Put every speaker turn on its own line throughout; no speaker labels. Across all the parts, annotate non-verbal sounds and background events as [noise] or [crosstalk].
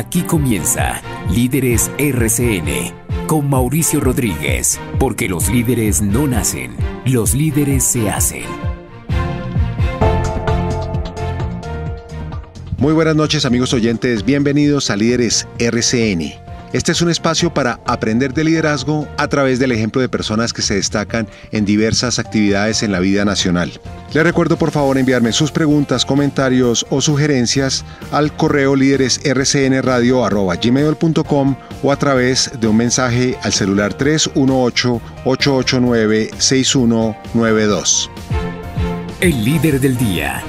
Aquí comienza Líderes RCN con Mauricio Rodríguez, porque los líderes no nacen, los líderes se hacen.
Muy buenas noches amigos oyentes, bienvenidos a Líderes RCN. Este es un espacio para aprender de liderazgo a través del ejemplo de personas que se destacan en diversas actividades en la vida nacional. Le recuerdo por favor enviarme sus preguntas, comentarios o sugerencias al correo líderesrcnradio.com o a través de un mensaje al celular 318-889-6192.
El líder del
día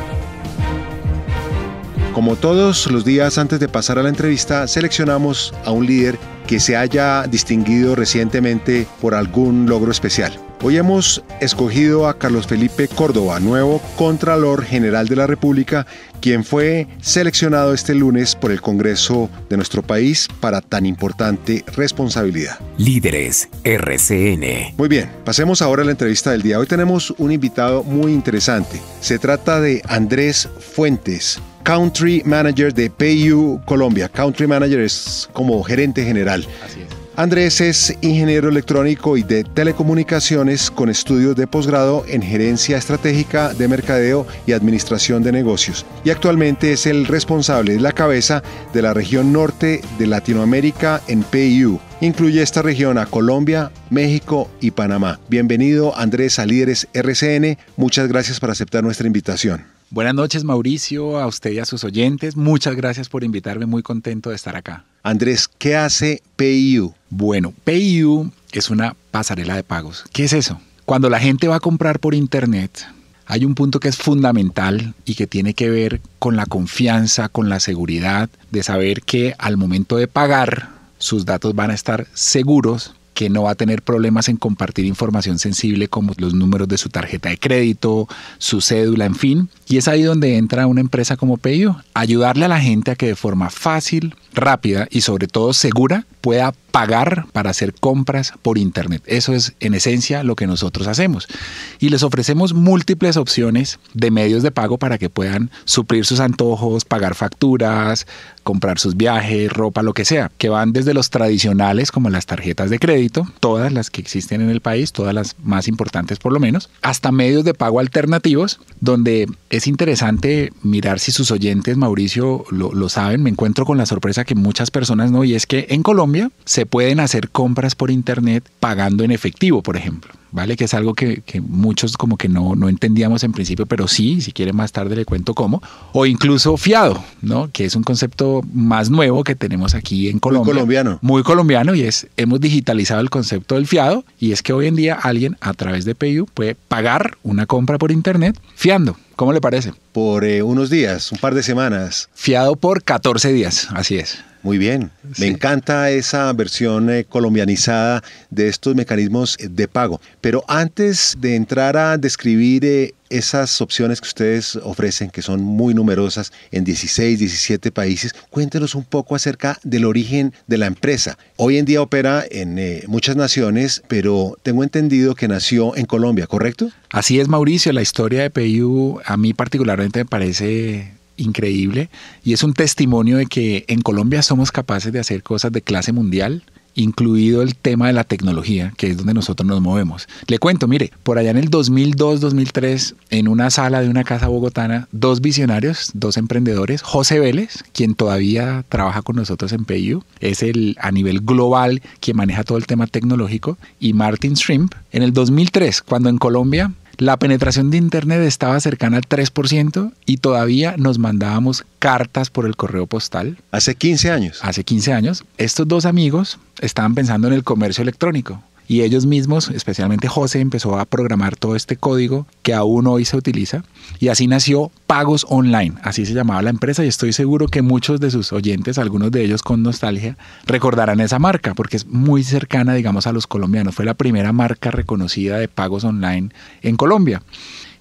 como todos los días antes de pasar a la entrevista, seleccionamos a un líder que se haya distinguido recientemente por algún logro especial. Hoy hemos escogido a Carlos Felipe Córdoba, nuevo Contralor General de la República, quien fue seleccionado este lunes por el Congreso de nuestro país para tan importante responsabilidad.
Líderes RCN.
Muy bien, pasemos ahora a la entrevista del día. Hoy tenemos un invitado muy interesante. Se trata de Andrés Fuentes Country Manager de PayU Colombia. Country Manager es como gerente general. es. Andrés es ingeniero electrónico y de telecomunicaciones con estudios de posgrado en gerencia estratégica de mercadeo y administración de negocios. Y actualmente es el responsable, de la cabeza de la región norte de Latinoamérica en PIU. Incluye esta región a Colombia, México y Panamá. Bienvenido Andrés a Líderes RCN. Muchas gracias por aceptar nuestra invitación.
Buenas noches, Mauricio, a usted y a sus oyentes. Muchas gracias por invitarme, muy contento de estar acá. Andrés, ¿qué hace PayU? Bueno, PayU es una pasarela de pagos. ¿Qué es eso? Cuando la gente va a comprar por Internet, hay un punto que es fundamental y que tiene que ver con la confianza, con la seguridad de saber que al momento de pagar, sus datos van a estar seguros que no va a tener problemas en compartir información sensible como los números de su tarjeta de crédito, su cédula, en fin. Y es ahí donde entra una empresa como Payo, ayudarle a la gente a que de forma fácil, rápida y sobre todo segura pueda pagar para hacer compras por Internet. Eso es en esencia lo que nosotros hacemos. Y les ofrecemos múltiples opciones de medios de pago para que puedan suplir sus antojos, pagar facturas, comprar sus viajes, ropa, lo que sea, que van desde los tradicionales como las tarjetas de crédito, todas las que existen en el país, todas las más importantes por lo menos, hasta medios de pago alternativos, donde es interesante mirar si sus oyentes, Mauricio, lo, saben, me encuentro con la sorpresa que muchas personas no, y es que en Colombia se pueden hacer compras por Internet pagando en efectivo, por ejemplo. ¿vale? Que es algo que, que muchos como que no, no, entendíamos en principio, pero sí, si quiere más tarde le cuento cómo. O incluso fiado, ¿no? Que es un concepto más nuevo que tenemos aquí en Colombia. Muy colombiano. Muy colombiano y es, hemos digitalizado el concepto del fiado y es que hoy en día alguien a través de PayU puede pagar una compra por internet fiando. ¿Cómo le parece? Por eh, unos días, un par de semanas. Fiado por 14 días, así es. Muy
bien, me encanta esa versión eh, colombianizada de estos mecanismos de pago. Pero antes de entrar a describir eh, esas opciones que ustedes ofrecen, que son muy numerosas en 16, 17 países, cuéntenos un poco acerca del origen de la empresa. Hoy en día opera en eh, muchas naciones, pero tengo
entendido que nació en Colombia, ¿correcto? Así es, Mauricio. La historia de PayU a mí particularmente me parece increíble y es un testimonio de que en Colombia somos capaces de hacer cosas de clase mundial incluido el tema de la tecnología, que es donde nosotros nos movemos. Le cuento, mire, por allá en el 2002-2003, en una sala de una casa bogotana, dos visionarios, dos emprendedores, José Vélez, quien todavía trabaja con nosotros en PayU, es el a nivel global que maneja todo el tema tecnológico, y Martin Shrimp. En el 2003, cuando en Colombia la penetración de Internet estaba cercana al 3% y todavía nos mandábamos cartas por el correo postal. Hace 15 años. Hace 15 años. Estos dos amigos estaban pensando en el comercio electrónico y ellos mismos, especialmente José, empezó a programar todo este código que aún hoy se utiliza y así nació Pagos Online, así se llamaba la empresa y estoy seguro que muchos de sus oyentes, algunos de ellos con nostalgia, recordarán esa marca porque es muy cercana, digamos, a los colombianos. Fue la primera marca reconocida de pagos online en Colombia.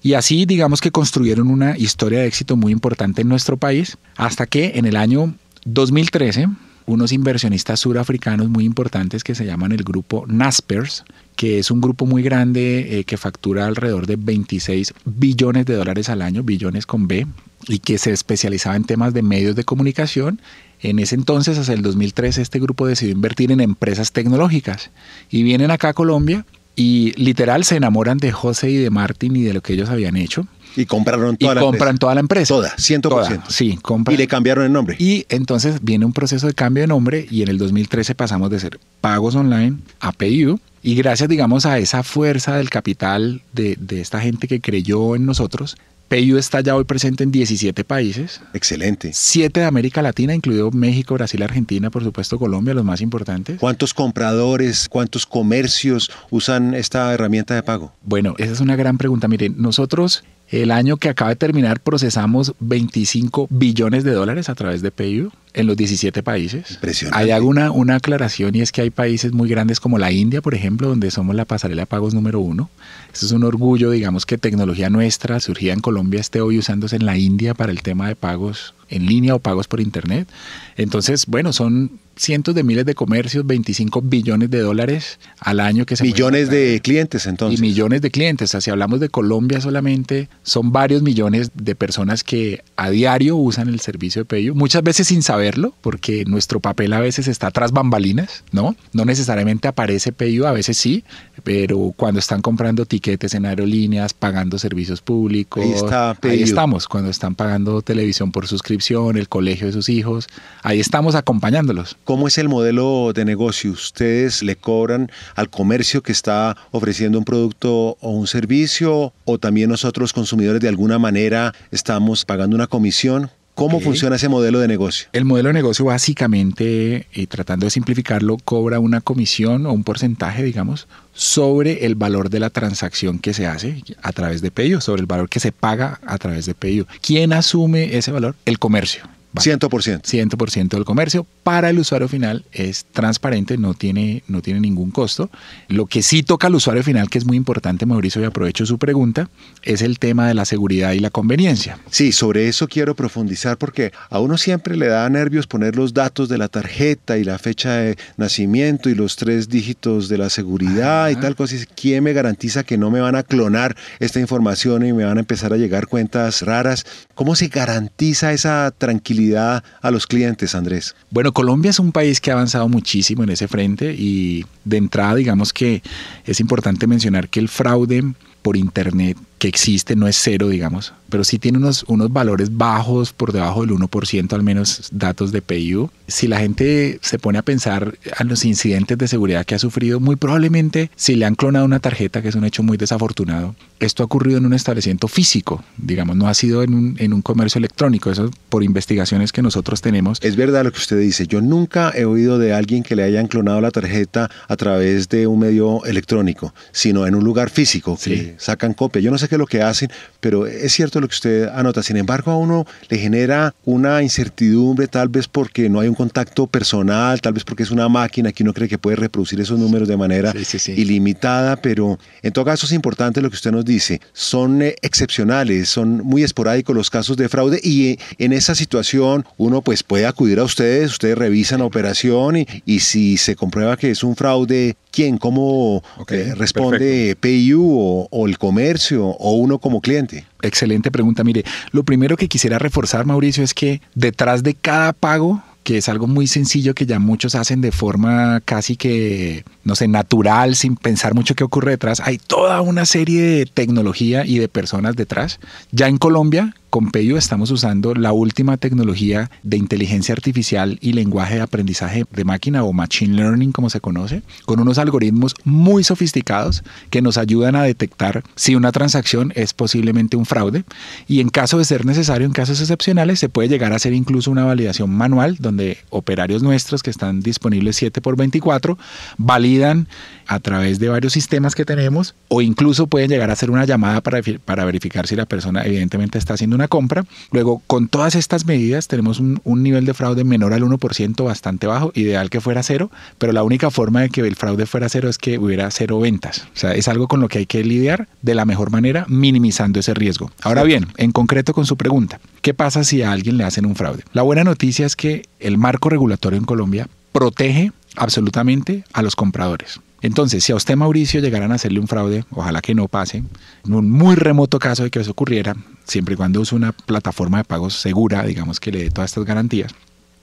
Y así digamos que construyeron una historia de éxito muy importante en nuestro país, hasta que en el año 2013 unos inversionistas surafricanos muy importantes que se llaman el grupo Naspers, que es un grupo muy grande eh, que factura alrededor de 26 billones de dólares al año, billones con B, y que se especializaba en temas de medios de comunicación. En ese entonces, hasta el 2003, este grupo decidió invertir en empresas tecnológicas y vienen acá a Colombia y literal se enamoran de José y de Martín y de lo que ellos habían hecho y
compraron toda y la compran empresa.
toda la empresa. Toda, 100%. sí, compran. Y le cambiaron el nombre. Y entonces viene un proceso de cambio de nombre y en el 2013 pasamos de ser pagos online a PayU. Y gracias, digamos, a esa fuerza del capital de, de esta gente que creyó en nosotros, PayU está ya hoy presente en 17 países. Excelente. Siete de América Latina, incluido México, Brasil, Argentina, por supuesto Colombia, los más importantes. ¿Cuántos compradores, cuántos comercios usan esta herramienta de pago? Bueno, esa es una gran pregunta. Miren, nosotros el año que acaba de terminar procesamos 25 billones de dólares a través de PayU en los 17 países. Hay alguna una aclaración y es que hay países muy grandes como la India, por ejemplo, donde somos la pasarela de pagos número uno. Eso es un orgullo, digamos, que tecnología nuestra surgida en Colombia esté hoy usándose en la India para el tema de pagos en línea o pagos por Internet. Entonces, bueno, son cientos de miles de comercios, 25 billones de dólares al año que se Millones de clientes entonces. Y millones de clientes, o sea, si hablamos de Colombia solamente, son varios millones de personas que a diario usan el servicio de Payo, muchas veces sin saberlo, porque nuestro papel a veces está tras bambalinas, ¿no? No necesariamente aparece Payo, a veces sí, pero cuando están comprando tiquetes en aerolíneas, pagando servicios públicos, ahí, está ahí estamos, cuando están pagando televisión por suscripción, el colegio de sus hijos, ahí estamos acompañándolos.
¿Cómo es el modelo de negocio? ¿Ustedes le cobran al comercio que está ofreciendo un producto o un servicio? ¿O también nosotros consumidores de alguna manera
estamos pagando una comisión? ¿Cómo funciona ese modelo de negocio? El modelo de negocio básicamente, y eh, tratando de simplificarlo, cobra una comisión o un porcentaje, digamos, sobre el valor de la transacción que se hace a través de PayU, sobre el valor que se paga a través de PayU. ¿Quién asume ese valor? El comercio. 100%. 100% del comercio. Para el usuario final es transparente, no tiene, no tiene ningún costo. Lo que sí toca al usuario final, que es muy importante, Mauricio, y aprovecho su pregunta, es el tema de la seguridad y la conveniencia. Sí, sobre eso quiero profundizar porque a uno siempre le da nervios poner los datos de la
tarjeta y la fecha de nacimiento y los tres dígitos de la seguridad y tal cosa. ¿Quién me garantiza que no me van a clonar esta información y me van a empezar a llegar cuentas raras?
¿Cómo se garantiza esa tranquilidad? a los clientes, Andrés? Bueno, Colombia es un país que ha avanzado muchísimo en ese frente y de entrada digamos que es importante mencionar que el fraude por Internet que existe, no es cero, digamos, pero sí tiene unos, unos valores bajos, por debajo del 1%, al menos datos de PIU. Si la gente se pone a pensar en los incidentes de seguridad que ha sufrido, muy probablemente si le han clonado una tarjeta, que es un hecho muy desafortunado, esto ha ocurrido en un establecimiento físico, digamos, no ha sido en un, en un comercio electrónico, eso por investigaciones que nosotros tenemos. Es
verdad lo que usted dice,
yo nunca
he oído de alguien que le hayan clonado la tarjeta a través de un medio electrónico, sino en un lugar físico, que sí. sacan copia. Yo no sé que lo que hacen, pero es cierto lo que usted anota. Sin embargo, a uno le genera una incertidumbre, tal vez porque no hay un contacto personal, tal vez porque es una máquina que uno cree que puede reproducir esos números de manera ilimitada, pero en todo caso es importante lo que usted nos dice. Son eh, excepcionales, son muy esporádicos los casos de fraude y eh, en esa situación uno pues puede acudir a ustedes, ustedes revisan la operación y, si se comprueba que es un fraude, ¿quién? ¿Cómo eh, responde
perfecto. o, el comercio o uno como cliente? Excelente pregunta. Mire, lo primero que quisiera reforzar, Mauricio, es que detrás de cada pago que es algo muy sencillo que ya muchos hacen de forma casi que, no sé, natural, sin pensar mucho qué ocurre detrás. Hay toda una serie de tecnología y de personas detrás. Ya en Colombia, con estamos usando la última tecnología de inteligencia artificial y lenguaje de aprendizaje de máquina o machine learning como se conoce, con unos algoritmos muy sofisticados que nos ayudan a detectar si una transacción es posiblemente un fraude y en caso de ser necesario, en casos excepcionales, se puede llegar a hacer incluso una validación manual donde operarios nuestros que están disponibles 7 por 24 validan a través de varios sistemas que tenemos o incluso pueden llegar a hacer una llamada para, para verificar si la persona evidentemente está haciendo una compra. Luego, con todas estas medidas tenemos un, un nivel de fraude menor al 1% bastante bajo, ideal que fuera cero, pero la única forma de que el fraude fuera cero es que hubiera cero ventas. O sea, es algo con lo que hay que lidiar de la mejor manera, minimizando ese riesgo. Ahora bien, en concreto con su pregunta, ¿qué pasa si a alguien le hacen un fraude? La buena noticia es que el marco regulatorio en Colombia protege absolutamente a los compradores. Entonces, si a usted, Mauricio, llegaran a hacerle un fraude, ojalá que no pase, en un muy remoto caso de que eso ocurriera, siempre y cuando use una plataforma de pagos segura, digamos que le dé todas estas garantías,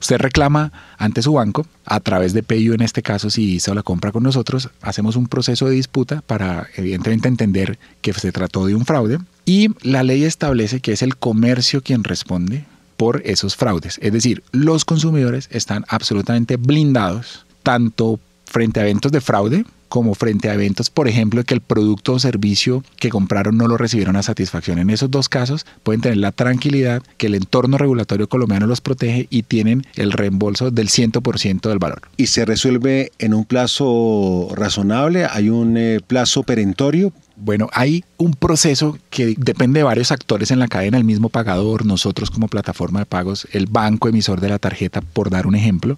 usted reclama ante su banco, a través de PayU en este caso, si hizo la compra con nosotros, hacemos un proceso de disputa para evidentemente entender que se trató de un fraude y la ley establece que es el comercio quien responde por esos fraudes. Es decir, los consumidores están absolutamente blindados tanto frente a eventos de fraude, como frente a eventos, por ejemplo, que el producto o servicio que compraron no lo recibieron a satisfacción. En esos dos casos pueden tener la tranquilidad que el entorno regulatorio colombiano los protege y tienen el reembolso del 100% del valor. ¿Y se resuelve en un plazo razonable? ¿Hay un eh, plazo perentorio? Bueno, hay un proceso que depende de varios actores en la cadena, el mismo pagador, nosotros como plataforma de pagos, el banco emisor de la tarjeta, por dar un ejemplo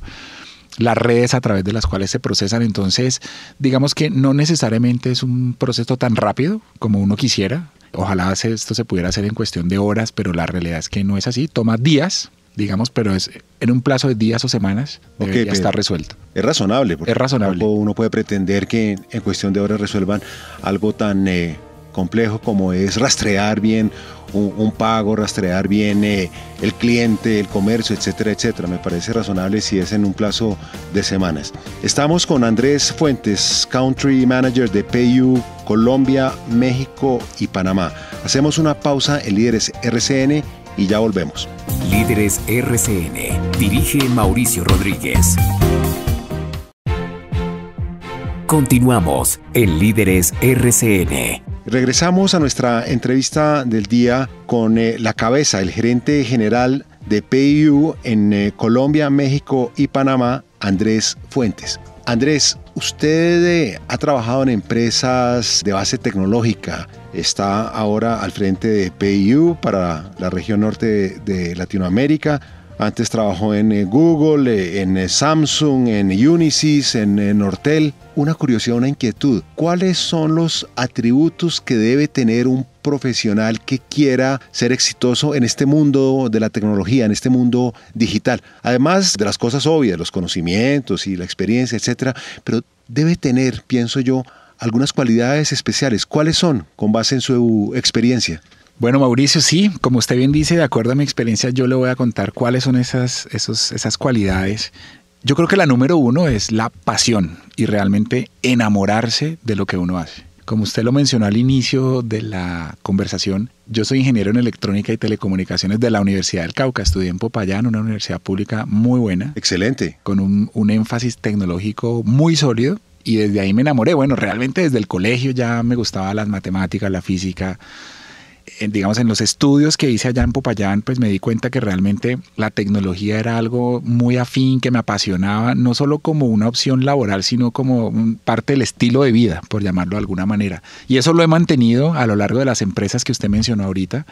las redes a través de las cuales se procesan. Entonces, digamos que no necesariamente es un proceso tan rápido como uno quisiera. Ojalá esto se pudiera hacer en cuestión de horas, pero la realidad es que no es así. Toma días, digamos, pero es en un plazo de días o semanas ya está
resuelto. Es razonable. Porque es razonable. Uno puede pretender que en cuestión de horas resuelvan algo tan eh, complejo como es rastrear bien un, pago, rastrear bien eh, el cliente, el comercio, etcétera, etcétera. Me parece razonable si es en un plazo de semanas. Estamos con Andrés Fuentes, Country Manager de PayU Colombia, México y Panamá. Hacemos una pausa en Líderes RCN
y ya volvemos. Líderes RCN, dirige Mauricio Rodríguez. Continuamos en Líderes
RCN. Regresamos a nuestra entrevista del día con eh, La Cabeza, el gerente general de PIU en eh, Colombia, México y Panamá, Andrés Fuentes. Andrés, usted eh, ha trabajado en empresas de base tecnológica, está ahora al frente de PIU para la región norte de Latinoamérica antes trabajó en eh, Google, eh, en eh, Samsung, en Unisys, en Nortel. Una curiosidad, una inquietud. ¿Cuáles son los atributos que debe tener un profesional que quiera ser exitoso en este mundo de la tecnología, en este mundo digital? Además de las cosas obvias, los conocimientos y la experiencia, etcétera, pero debe tener, pienso yo, algunas cualidades
especiales. ¿Cuáles son con base en su experiencia? Bueno, Mauricio, sí, como usted bien dice, de acuerdo a mi experiencia, yo le voy a contar cuáles son esas, esos, esas cualidades. Yo creo que la número uno es la pasión y realmente enamorarse de lo que uno hace. Como usted lo mencionó al inicio de la conversación, yo soy ingeniero en electrónica y telecomunicaciones de la Universidad del Cauca. Estudié en Popayán, una universidad pública muy buena. Excelente. Con un, un énfasis tecnológico muy sólido. Y desde ahí me enamoré. Bueno, realmente desde el colegio ya me gustaba las matemáticas, la física, digamos, en los estudios que hice allá en Popayán, pues me di cuenta que realmente la tecnología era algo muy afín, que me apasionaba, no solo como una opción laboral, sino como parte del estilo de vida, por llamarlo de alguna manera. Y eso lo he mantenido a lo largo de las empresas que usted mencionó ahorita,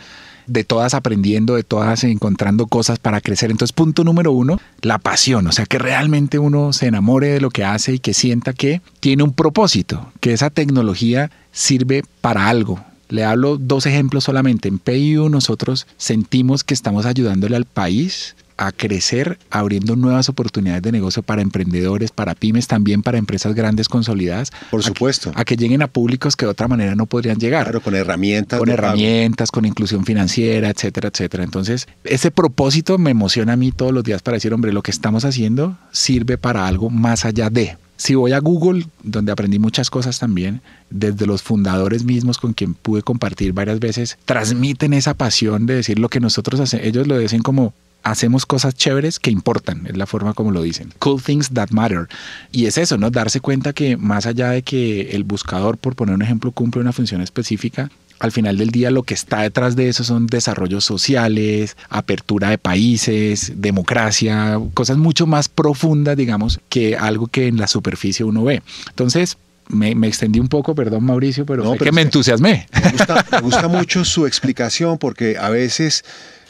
de todas aprendiendo, de todas encontrando cosas para crecer. Entonces, punto número uno, la pasión, o sea, que realmente uno se enamore de lo que hace y que sienta que tiene un propósito, que esa tecnología sirve para algo, le hablo dos ejemplos solamente. En PIU nosotros sentimos que estamos ayudándole al país a crecer abriendo nuevas oportunidades de negocio para emprendedores, para pymes, también para empresas grandes consolidadas. Por supuesto. A que, lleguen a públicos que de otra manera no podrían llegar. Claro, con herramientas. Con herramientas, con inclusión financiera, etcétera, etcétera. Entonces, ese propósito me emociona a mí todos los días para decir, hombre, lo que estamos haciendo sirve para algo más allá de. Si voy a Google, donde aprendí muchas cosas también, desde los fundadores mismos con quien pude compartir varias veces, transmiten esa pasión de decir lo que nosotros hacemos. Ellos lo dicen como hacemos cosas chéveres que importan, es la forma como lo dicen. Cool things that matter. Y es eso, ¿no? Darse cuenta que más allá de que el buscador, por poner un ejemplo, cumple una función específica, al final del día lo que está detrás de eso son desarrollos sociales, apertura de países, democracia, cosas mucho más profundas, digamos, que algo que en la superficie uno ve. Entonces, me, extendí un poco, perdón Mauricio, pero, que me entusiasmé. Me
[laughs] gusta, mucho su explicación porque a veces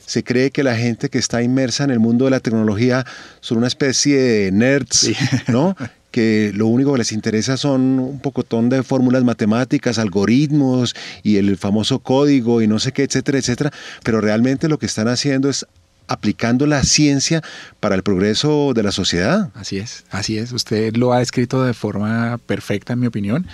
se cree que la gente que está inmersa en el mundo de la tecnología son una especie de nerds, ¿no? [laughs] que lo único que les interesa son un pocotón de fórmulas matemáticas, algoritmos y el famoso código y no sé qué, etcétera, etcétera, pero realmente lo que están haciendo es aplicando la ciencia para el progreso de la sociedad. Así es,
así es, usted lo ha escrito de forma perfecta en mi opinión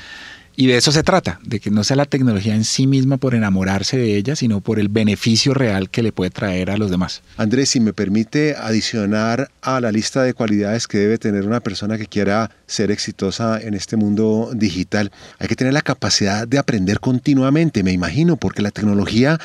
y de eso se trata, de que no sea la tecnología en sí misma por enamorarse de ella, sino por el beneficio real que le puede traer a los demás.
Andrés, si me permite adicionar a la lista de cualidades que debe tener una persona que quiera ser exitosa en este mundo digital, hay que tener la capacidad de aprender continuamente, me imagino, porque la tecnología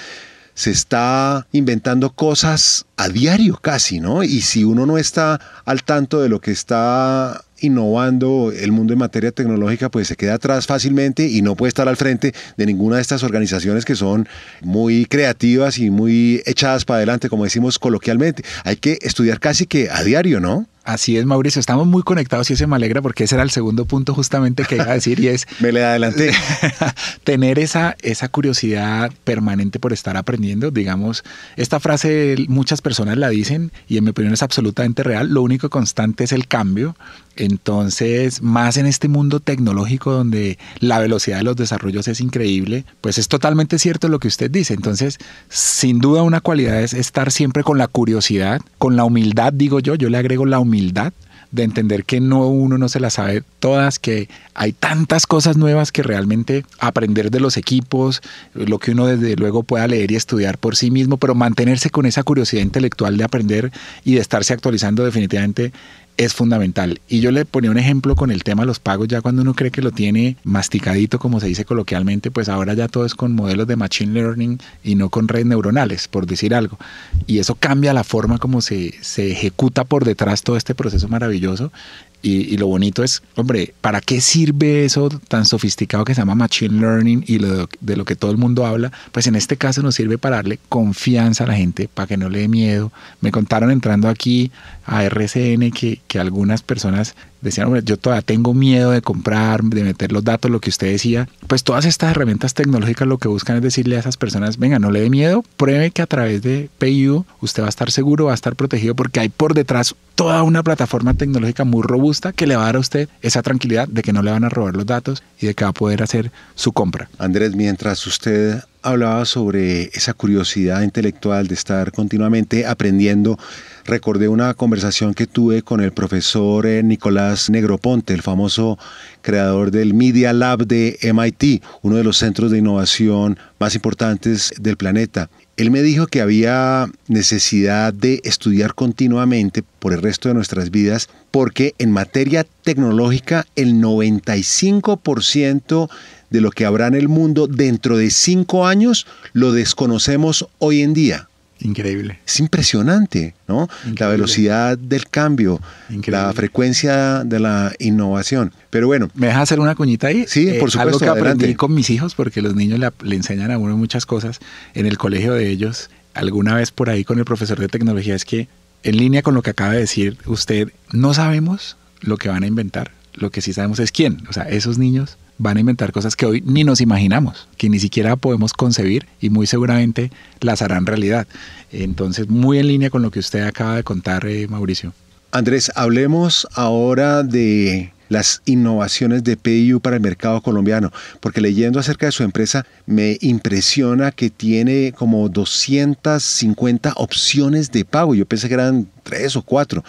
se está inventando cosas a diario casi, ¿no? Y si uno no está al tanto de lo que está innovando el mundo en materia tecnológica, pues se queda atrás fácilmente y no puede estar al frente de ninguna de estas organizaciones que son muy creativas y muy echadas para
adelante, como decimos coloquialmente. Hay que estudiar casi que a diario, ¿no? Así es, Mauricio. Estamos muy conectados y eso me alegra porque ese era el segundo punto justamente que iba a decir y es...
[laughs] me le adelanté.
[laughs] tener esa, esa curiosidad permanente por estar aprendiendo. Digamos, esta frase muchas personas la dicen y en mi opinión es absolutamente real. Lo único constante es el cambio. Entonces, más en este mundo tecnológico donde la velocidad de los desarrollos es increíble, pues es totalmente cierto lo que usted dice. Entonces, sin duda una cualidad es estar siempre con la curiosidad, con la humildad, digo yo, yo le agrego la humildad de entender que no uno no se la sabe todas, que hay tantas cosas nuevas que realmente aprender de los equipos, lo que uno desde luego pueda leer y estudiar por sí mismo, pero mantenerse con esa curiosidad intelectual de aprender y de estarse actualizando definitivamente es fundamental. Y yo le ponía un ejemplo con el tema de los pagos, ya cuando uno cree que lo tiene masticadito, como se dice coloquialmente, pues ahora ya todo es con modelos de machine learning y no con redes neuronales, por decir algo. Y eso cambia la forma como se, se ejecuta por detrás todo este proceso maravilloso. Y, lo bonito es, hombre, ¿para qué sirve eso tan sofisticado que se llama Machine Learning y de lo que todo el mundo habla? Pues en este caso nos sirve para darle confianza a la gente, para que no le dé miedo. Me contaron entrando aquí a RCN que, que algunas personas decían, hombre, yo todavía tengo miedo de comprar, de meter los datos, lo que usted decía, pues todas estas herramientas tecnológicas lo que buscan es decirle a esas personas, venga, no le dé miedo, pruebe que a través de PayU usted va a estar seguro, va a estar protegido porque hay por detrás toda una plataforma tecnológica muy robusta que le va a dar a usted esa tranquilidad de que no le van a robar los datos y de que va a poder hacer su compra.
Andrés, mientras usted hablaba sobre esa curiosidad intelectual de estar continuamente aprendiendo. Recordé una conversación que tuve con el profesor eh, Nicolás Negroponte, el famoso creador del Media Lab de MIT, uno de los centros de innovación más importantes del planeta. Él me dijo que había necesidad de estudiar continuamente por el resto de nuestras vidas porque en materia tecnológica el 95% de lo que habrá en el mundo dentro de cinco años lo desconocemos hoy en día. Increíble. Es impresionante, ¿no? La velocidad del cambio, la frecuencia
de la innovación. Pero bueno. ¿Me dejas hacer una cuñita ahí? Sí, por eh, supuesto. Algo que aprendí con mis hijos, porque los niños le enseñan a uno muchas cosas. En el colegio de ellos, alguna vez por ahí con el profesor de tecnología, es que en línea con lo que acaba de decir usted, no sabemos lo que van a inventar. Lo que sí sabemos es quién. O sea, esos niños van a inventar cosas que hoy ni nos imaginamos, que ni siquiera podemos concebir y muy seguramente las harán realidad. Entonces, muy en línea con lo que usted acaba de contar, eh, Mauricio.
Andrés, hablemos ahora de las innovaciones de PIU para el mercado colombiano, porque leyendo acerca de su empresa me impresiona que tiene como 250 opciones de pago, yo pensé que eran tres o cuatro.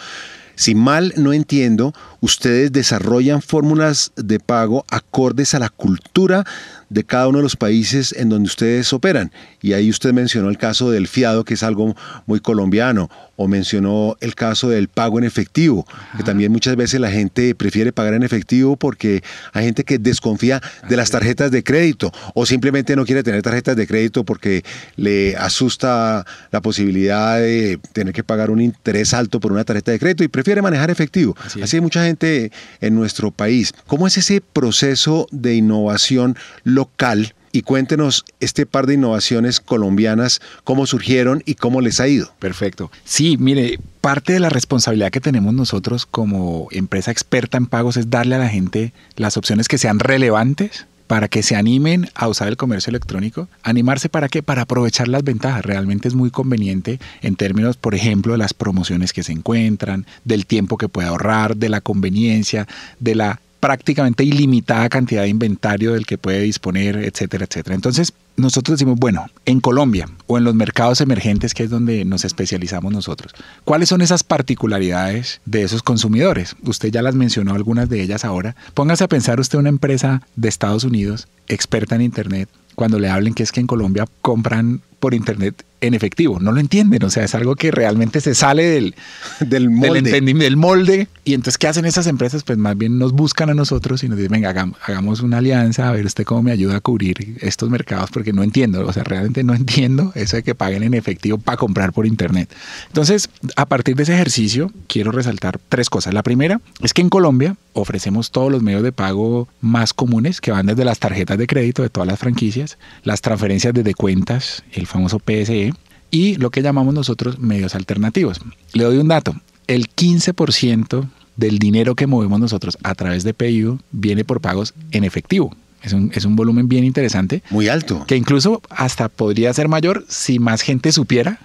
Si mal no entiendo, ustedes desarrollan fórmulas de pago acordes a la cultura de cada uno de los países en donde ustedes operan. Y ahí usted mencionó el caso del fiado, que es algo muy colombiano, o mencionó el caso del pago en efectivo, que también muchas veces la gente prefiere pagar en efectivo porque hay gente que desconfía de las tarjetas de crédito o simplemente no quiere tener tarjetas de crédito porque le asusta la posibilidad de tener que pagar un interés alto por una tarjeta de crédito y prefiere manejar efectivo. Así, hay mucha gente en nuestro país. ¿Cómo es ese proceso de innovación local y cuéntenos este par de innovaciones colombianas, cómo surgieron y cómo les ha
ido. Perfecto. Sí, mire, parte de la responsabilidad que tenemos nosotros como empresa experta en pagos es darle a la gente las opciones que sean relevantes para que se animen a usar el comercio electrónico. ¿Animarse para qué? Para aprovechar las ventajas. Realmente es muy conveniente en términos, por ejemplo, de las promociones que se encuentran, del tiempo que puede ahorrar, de la conveniencia, de la prácticamente ilimitada cantidad de inventario del que puede disponer, etcétera, etcétera. Entonces, nosotros decimos, bueno, en Colombia o en los mercados emergentes, que es donde nos especializamos nosotros, ¿cuáles son esas particularidades de esos consumidores? Usted ya las mencionó algunas de ellas ahora. Póngase a pensar usted una empresa de Estados Unidos, experta en Internet, cuando le hablen que es que en Colombia compran por Internet en efectivo. No lo entienden, o sea, es algo que realmente se sale del, [laughs] del, molde. Y entonces, ¿qué hacen esas empresas? Pues más bien nos buscan a nosotros y nos dicen, venga, hagamos, hagamos una alianza, a ver usted cómo me ayuda a cubrir estos mercados, porque no entiendo, o sea, realmente no [laughs] entiendo eso de que paguen en efectivo para comprar por Internet. Entonces, a partir de ese ejercicio, quiero resaltar tres cosas. La primera es que en Colombia ofrecemos todos los medios de pago más comunes, que van desde las tarjetas de crédito de todas las franquicias, las transferencias desde cuentas, el famoso PSE, y lo que llamamos nosotros medios alternativos. Le doy un dato, el 15% del dinero que movemos nosotros a través de PayU viene por pagos en efectivo. Es un, es un, volumen bien interesante. Muy alto. Que incluso hasta podría ser mayor si más gente supiera.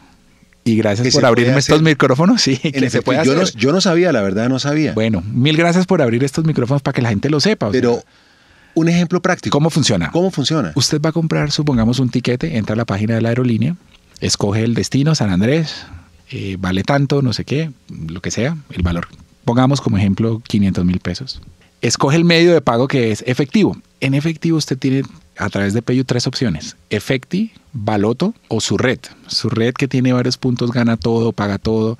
Y gracias por abrirme estos micrófonos. Sí, yo, No, sabía, la verdad no sabía. Bueno, mil gracias por abrir estos micrófonos para que la gente lo sepa. Pero un ejemplo práctico. ¿Cómo funciona? ¿Cómo funciona? Usted va a comprar, supongamos, un tiquete, entra a la página de la aerolínea, escoge el destino, San Andrés, eh, vale tanto, no sé qué, lo que sea, el valor. Pongamos como ejemplo 500 mil pesos. Escoge el medio de pago que es efectivo. En efectivo usted tiene a través de Payu tres opciones, Efecti, Baloto o su red. Su red que tiene varios puntos, gana todo, paga todo,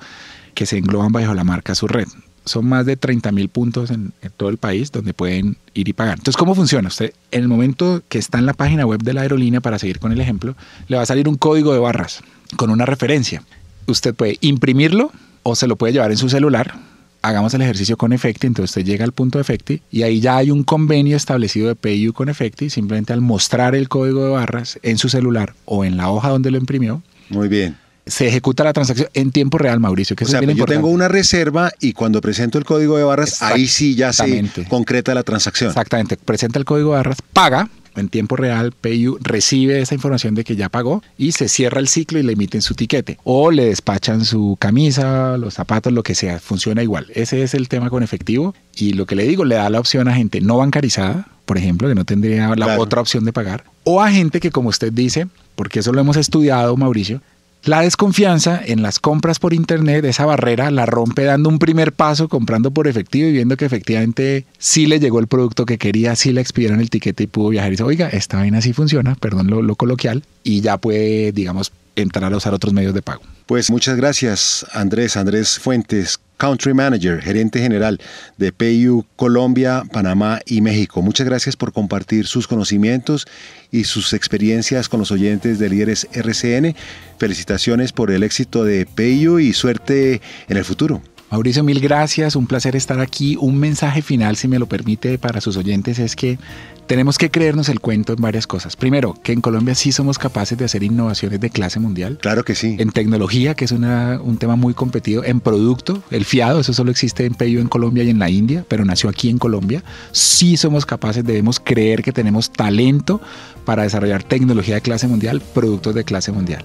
que se engloban bajo la marca su red son más de 30 mil puntos en, todo el país donde pueden ir y pagar. Entonces, ¿cómo funciona? Usted, en el momento que está en la página web de la aerolínea, para seguir con el ejemplo, le va a salir un código de barras con una referencia. Usted puede imprimirlo o se lo puede llevar en su celular. Hagamos el ejercicio con Efecti, entonces usted llega al punto de Efecti y ahí ya hay un convenio establecido de PayU con Efecti, simplemente al mostrar el código de barras en su celular o en la hoja donde lo imprimió. Muy bien se ejecuta la transacción en tiempo real, Mauricio. o sea, pues yo tengo
una reserva y cuando presento el código de barras, ahí
sí ya se concreta la transacción. Exactamente, presenta el código de barras, paga en tiempo real, PayU recibe esa información de que ya pagó y se cierra el ciclo y le emiten su tiquete o le despachan su camisa, los zapatos, lo que sea, funciona igual. Ese es el tema con efectivo y lo que le digo, le da la opción a gente no bancarizada, por ejemplo, que no tendría la otra opción de pagar, o a gente que como usted dice, porque eso lo hemos estudiado, Mauricio, la desconfianza en las compras por Internet, esa barrera la rompe dando un primer paso, comprando por efectivo y viendo que efectivamente sí le llegó el producto que quería, sí le expidieron el tiquete y pudo viajar. Y dice, oiga, esta vaina sí funciona, perdón lo coloquial, y ya puede, digamos, entrar a usar otros medios de pago. Pues
muchas gracias, Andrés. Andrés Fuentes, Country Manager, gerente general de PU Colombia, Panamá y México. Muchas gracias por compartir sus conocimientos y sus experiencias con los oyentes de Líderes RCN. Felicitaciones por el éxito de PayU y suerte en el futuro.
Mauricio, mil gracias, un placer estar aquí. Un mensaje final, si me lo permite, para sus oyentes es que tenemos que creernos el cuento en varias cosas. Primero, que en Colombia sí somos capaces de hacer innovaciones de clase mundial. Claro que sí. En tecnología, que es un tema muy competido. En producto, el fiado, eso solo existe en Peyo en Colombia y en la India, pero nació aquí en Colombia. Sí somos capaces, debemos creer que tenemos talento para desarrollar tecnología de clase mundial, productos de clase mundial.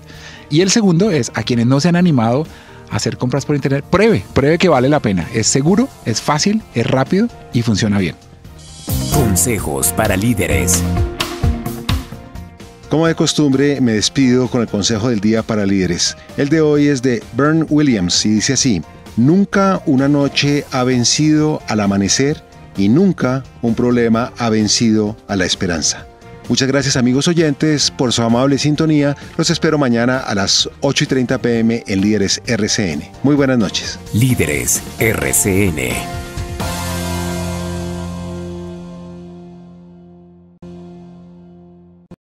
Y el segundo es a quienes no se han animado hacer compras por internet, pruebe, pruebe que vale la pena. Es seguro, es fácil, es rápido y funciona bien. Consejos para líderes.
Como de costumbre, me despido con el consejo del día para líderes. El de hoy es de Bern Williams y dice así, nunca una noche ha vencido al amanecer y nunca un problema ha vencido a la esperanza. Muchas gracias amigos oyentes por su amable sintonía. Los espero mañana a las 8 y 30 pm en Líderes RCN. Muy buenas noches.
Líderes RCN.